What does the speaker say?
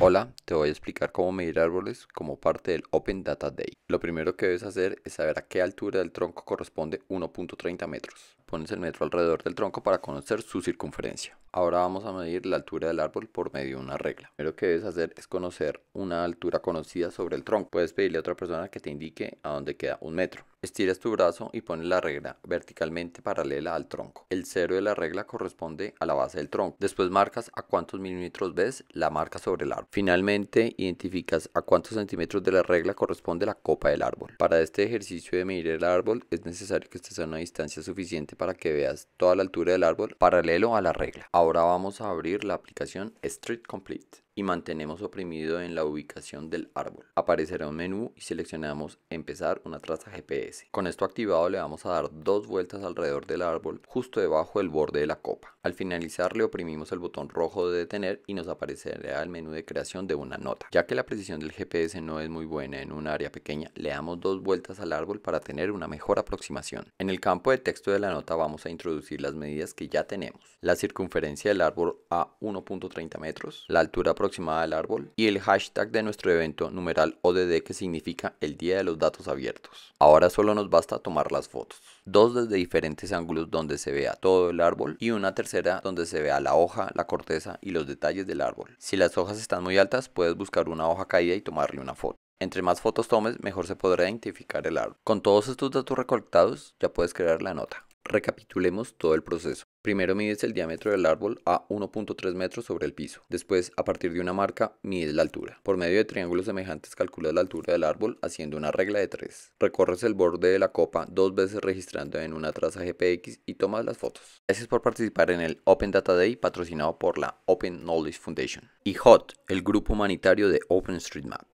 Hola, te voy a explicar cómo medir árboles como parte del Open Data Day. Lo primero que debes hacer es saber a qué altura del tronco corresponde 1.30 metros pones el metro alrededor del tronco para conocer su circunferencia. Ahora vamos a medir la altura del árbol por medio de una regla. Lo primero que debes hacer es conocer una altura conocida sobre el tronco. Puedes pedirle a otra persona que te indique a dónde queda un metro. Estiras tu brazo y pones la regla verticalmente paralela al tronco. El cero de la regla corresponde a la base del tronco. Después marcas a cuántos milímetros ves la marca sobre el árbol. Finalmente identificas a cuántos centímetros de la regla corresponde la copa del árbol. Para este ejercicio de medir el árbol es necesario que estés a una distancia suficiente para que veas toda la altura del árbol paralelo a la regla. Ahora vamos a abrir la aplicación Street Complete y mantenemos oprimido en la ubicación del árbol. Aparecerá un menú y seleccionamos empezar una traza GPS. Con esto activado le vamos a dar dos vueltas alrededor del árbol justo debajo del borde de la copa. Al finalizar le oprimimos el botón rojo de detener y nos aparecerá el menú de creación de una nota. Ya que la precisión del GPS no es muy buena en un área pequeña, le damos dos vueltas al árbol para tener una mejor aproximación. En el campo de texto de la nota vamos a introducir las medidas que ya tenemos. La circunferencia del árbol a 1.30 metros, la altura aproximada aproximada del árbol y el hashtag de nuestro evento numeral ODD que significa el día de los datos abiertos. Ahora solo nos basta tomar las fotos. Dos desde diferentes ángulos donde se vea todo el árbol y una tercera donde se vea la hoja, la corteza y los detalles del árbol. Si las hojas están muy altas puedes buscar una hoja caída y tomarle una foto. Entre más fotos tomes, mejor se podrá identificar el árbol. Con todos estos datos recolectados, ya puedes crear la nota. Recapitulemos todo el proceso. Primero mides el diámetro del árbol a 1.3 metros sobre el piso. Después, a partir de una marca, mides la altura. Por medio de triángulos semejantes calculas la altura del árbol haciendo una regla de 3. Recorres el borde de la copa dos veces registrando en una traza GPX y tomas las fotos. es por participar en el Open Data Day patrocinado por la Open Knowledge Foundation. Y HOT, el grupo humanitario de OpenStreetMap.